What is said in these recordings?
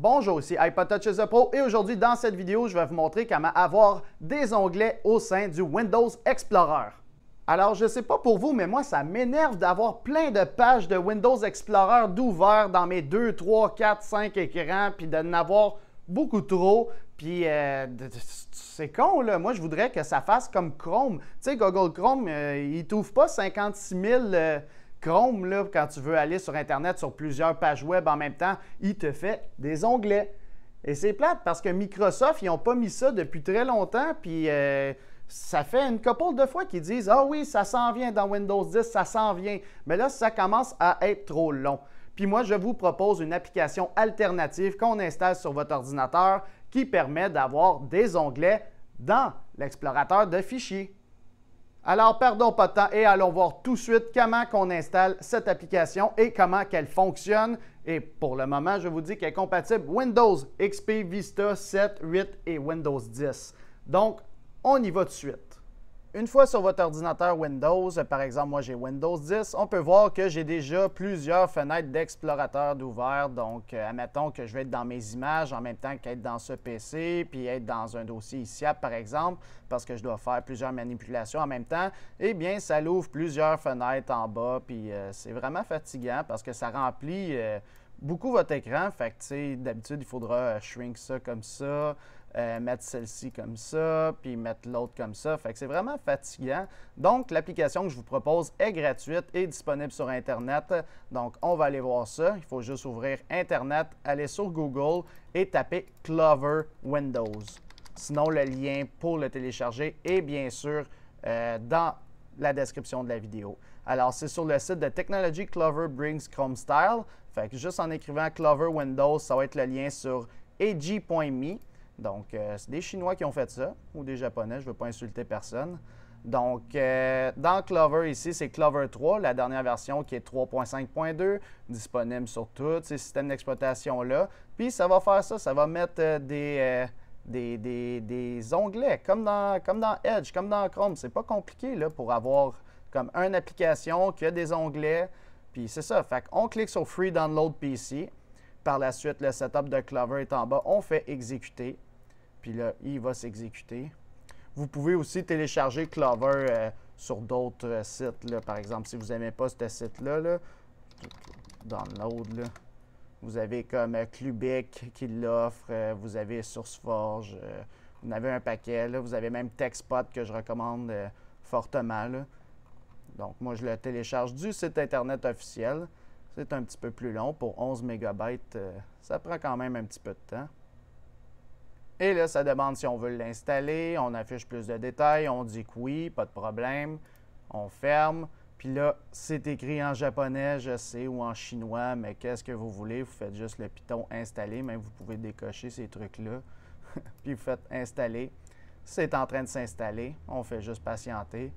Bonjour, ici iPod Touches The Pro et aujourd'hui dans cette vidéo, je vais vous montrer comment avoir des onglets au sein du Windows Explorer. Alors, je ne sais pas pour vous, mais moi, ça m'énerve d'avoir plein de pages de Windows Explorer d'ouvert dans mes 2, 3, 4, 5 écrans, puis de avoir beaucoup trop. Puis, euh, c'est con, là. Moi, je voudrais que ça fasse comme Chrome. Tu sais, Google Chrome, il euh, il t'ouvre pas 56 000... Chrome, quand tu veux aller sur Internet, sur plusieurs pages web en même temps, il te fait des onglets. Et c'est plate parce que Microsoft, ils n'ont pas mis ça depuis très longtemps. Puis euh, ça fait une couple de fois qu'ils disent Ah oui, ça s'en vient dans Windows 10, ça s'en vient. Mais là, ça commence à être trop long. Puis moi, je vous propose une application alternative qu'on installe sur votre ordinateur qui permet d'avoir des onglets dans l'explorateur de fichiers. Alors, perdons pas de temps et allons voir tout de suite comment on installe cette application et comment qu'elle fonctionne. Et pour le moment, je vous dis qu'elle est compatible Windows XP, Vista 7, 8 et Windows 10. Donc, on y va tout de suite. Une fois sur votre ordinateur Windows, par exemple, moi j'ai Windows 10, on peut voir que j'ai déjà plusieurs fenêtres d'explorateur d'ouvert. Donc, euh, admettons que je vais être dans mes images en même temps qu'être dans ce PC, puis être dans un dossier ici, par exemple, parce que je dois faire plusieurs manipulations en même temps. Eh bien, ça l'ouvre plusieurs fenêtres en bas, puis euh, c'est vraiment fatigant parce que ça remplit... Euh, beaucoup votre écran. Fait que, d'habitude, il faudra euh, shrink ça comme ça, euh, mettre celle-ci comme ça, puis mettre l'autre comme ça. Fait que c'est vraiment fatigant. Donc, l'application que je vous propose est gratuite et disponible sur Internet. Donc, on va aller voir ça. Il faut juste ouvrir Internet, aller sur Google et taper Clover Windows. Sinon, le lien pour le télécharger est bien sûr euh, dans la description de la vidéo. Alors, c'est sur le site de Technology Clover Brings Chrome Style. Fait que juste en écrivant Clover Windows, ça va être le lien sur ag.me. Donc, euh, c'est des Chinois qui ont fait ça, ou des Japonais, je ne veux pas insulter personne. Donc, euh, dans Clover ici, c'est Clover 3, la dernière version qui est 3.5.2, disponible sur tous ces systèmes d'exploitation-là. Puis, ça va faire ça, ça va mettre euh, des des, onglets, comme dans, comme dans Edge, comme dans Chrome. C'est pas compliqué là, pour avoir comme une application qui a des onglets. Puis c'est ça. Fait qu'on clique sur Free Download PC. Par la suite, le setup de Clover est en bas. On fait exécuter. Puis là, il va s'exécuter. Vous pouvez aussi télécharger Clover euh, sur d'autres euh, sites. Par exemple, si vous n'aimez pas ce site-là, là, download. Vous avez comme euh, Clubic qui l'offre, euh, vous avez SourceForge, euh, vous avez un paquet, vous avez même TechSpot que je recommande fortement. Donc moi je le télécharge du site internet officiel. C'est un petit peu plus long pour 11 MB, ça prend quand même un petit peu de temps. Et là, ça demande si on veut l'installer, on affiche plus de détails, on dit que oui, pas de problème, on ferme, puis là, c'est écrit en japonais, je sais, ou en chinois, mais qu'est-ce que vous voulez? Vous faites juste le Python installer, même vous pouvez décocher ces trucs-là. puis vous faites installer. C'est en train de s'installer. On fait juste patienter.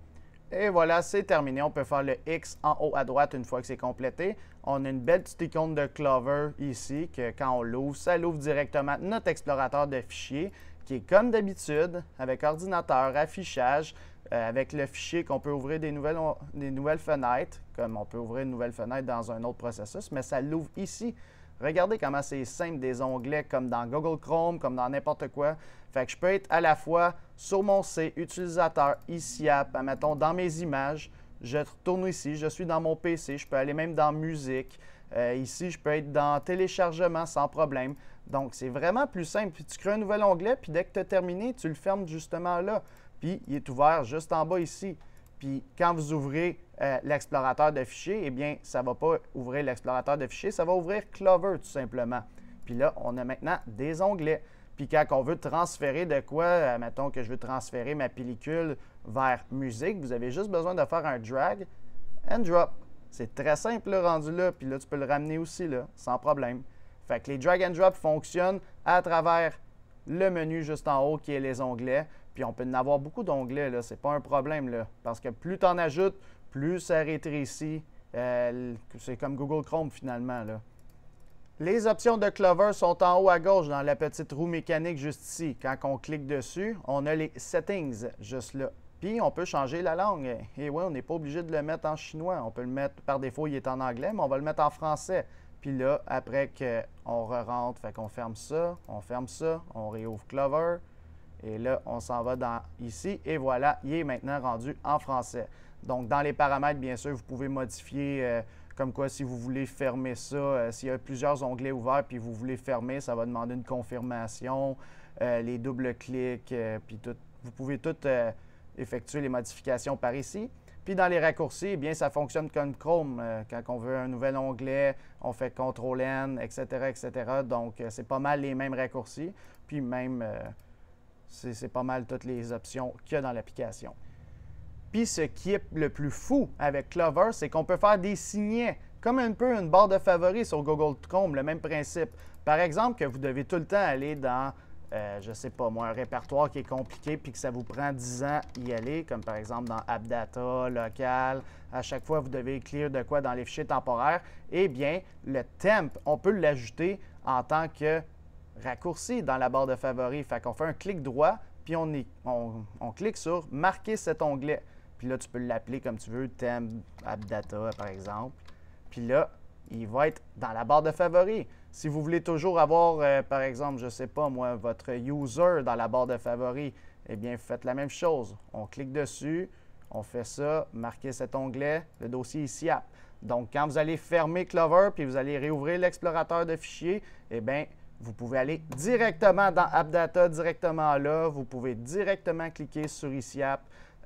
Et voilà, c'est terminé. On peut faire le X en haut à droite une fois que c'est complété. On a une belle petite icône de Clover ici, que quand on l'ouvre, ça l'ouvre directement notre explorateur de fichiers, qui est comme d'habitude, avec ordinateur, affichage, euh, avec le fichier qu'on peut ouvrir des nouvelles, des nouvelles fenêtres, comme on peut ouvrir une nouvelle fenêtre dans un autre processus, mais ça l'ouvre ici. Regardez comment c'est simple des onglets comme dans Google Chrome, comme dans n'importe quoi. Fait que je peux être à la fois sur mon C, utilisateur, ici app, mettons dans mes images, je retourne ici, je suis dans mon PC, je peux aller même dans musique, euh, ici, je peux être dans téléchargement sans problème. Donc, c'est vraiment plus simple. Puis tu crées un nouvel onglet, puis dès que tu as terminé, tu le fermes justement là. Puis il est ouvert juste en bas ici. Puis quand vous ouvrez euh, l'explorateur de fichiers, eh bien, ça ne va pas ouvrir l'explorateur de fichiers, ça va ouvrir Clover tout simplement. Puis là, on a maintenant des onglets. Puis quand on veut transférer de quoi, euh, mettons que je veux transférer ma pellicule vers musique, vous avez juste besoin de faire un drag and drop. C'est très simple, le rendu là, puis là, tu peux le ramener aussi, là, sans problème. Fait que les drag and drop fonctionnent à travers le menu juste en haut qui est les onglets. Puis on peut en avoir beaucoup d'onglets, là, c'est pas un problème, là, parce que plus tu en ajoutes, plus ça rétrécit. Euh, c'est comme Google Chrome, finalement, là. Les options de Clover sont en haut à gauche dans la petite roue mécanique juste ici. Quand on clique dessus, on a les settings juste là. Puis on peut changer la langue. Et eh oui, on n'est pas obligé de le mettre en chinois. On peut le mettre, par défaut, il est en anglais, mais on va le mettre en français. Puis là, après qu'on re-rentre, fait qu'on ferme ça, on ferme ça, on réouvre Clover. Et là, on s'en va dans ici. Et voilà, il est maintenant rendu en français. Donc, dans les paramètres, bien sûr, vous pouvez modifier euh, comme quoi si vous voulez fermer ça, euh, s'il y a plusieurs onglets ouverts puis vous voulez fermer, ça va demander une confirmation, euh, les doubles clics, puis tout. Vous pouvez tout effectuer les modifications par ici. Puis dans les raccourcis, eh bien, ça fonctionne comme Chrome. Euh, quand on veut un nouvel onglet, on fait CTRL-N, etc., etc. Donc, euh, c'est pas mal les mêmes raccourcis. Puis même, euh, c'est pas mal toutes les options qu'il y a dans l'application. Puis ce qui est le plus fou avec Clover, c'est qu'on peut faire des signets, comme un peu une barre de favoris sur Google Chrome, le même principe. Par exemple, que vous devez tout le temps aller dans je euh, je sais pas moi, un répertoire qui est compliqué puis que ça vous prend 10 ans y aller, comme par exemple dans AppData, Local, à chaque fois vous devez écrire de quoi dans les fichiers temporaires, eh bien, le temp, on peut l'ajouter en tant que raccourci dans la barre de favoris. Fait qu'on fait un clic droit, puis on, clique sur « Marquer cet onglet ». Puis là, tu peux l'appeler comme tu veux, Temp, AppData, par exemple. Puis là, il va être dans la barre de favoris. Si vous voulez toujours avoir, euh, par exemple, je ne sais pas moi, votre user dans la barre de favoris, eh bien, vous faites la même chose. On clique dessus, on fait ça, marquez cet onglet, le dossier ici app. Donc, quand vous allez fermer Clover puis vous allez réouvrir l'explorateur de fichiers, eh bien, vous pouvez aller directement dans AppData, directement là. Vous pouvez directement cliquer sur ICI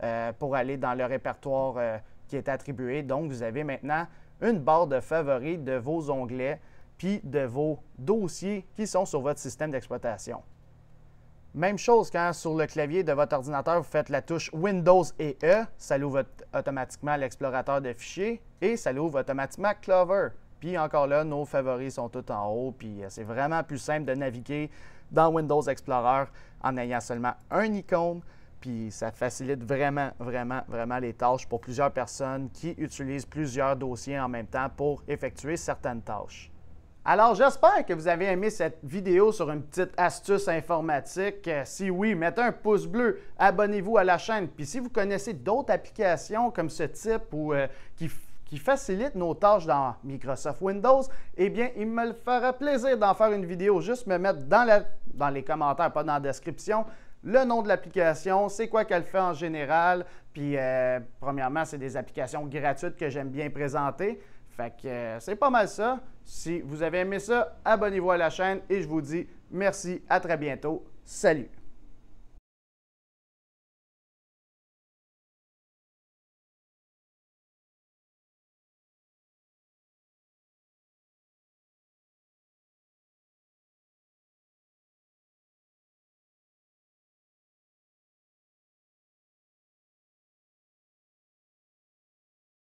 euh, pour aller dans le répertoire euh, qui est attribué. Donc, vous avez maintenant une barre de favoris de vos onglets puis de vos dossiers qui sont sur votre système d'exploitation. Même chose quand sur le clavier de votre ordinateur, vous faites la touche Windows et E, ça l'ouvre automatiquement l'explorateur de fichiers et ça l'ouvre automatiquement Clover. Puis encore là, nos favoris sont tout en haut, puis euh, c'est vraiment plus simple de naviguer dans Windows Explorer en ayant seulement un icône puis ça facilite vraiment, vraiment, vraiment les tâches pour plusieurs personnes qui utilisent plusieurs dossiers en même temps pour effectuer certaines tâches. Alors, j'espère que vous avez aimé cette vidéo sur une petite astuce informatique. Si oui, mettez un pouce bleu, abonnez-vous à la chaîne. Puis si vous connaissez d'autres applications comme ce type ou euh, qui, facilitent nos tâches dans Microsoft Windows, eh bien, il me fera plaisir d'en faire une vidéo. Juste me mettre dans les commentaires, pas dans la description, le nom de l'application, c'est quoi qu'elle fait en général. Puis, euh, premièrement, c'est des applications gratuites que j'aime bien présenter. Fait que euh, c'est pas mal ça. Si vous avez aimé ça, abonnez-vous à la chaîne et je vous dis merci, à très bientôt. Salut!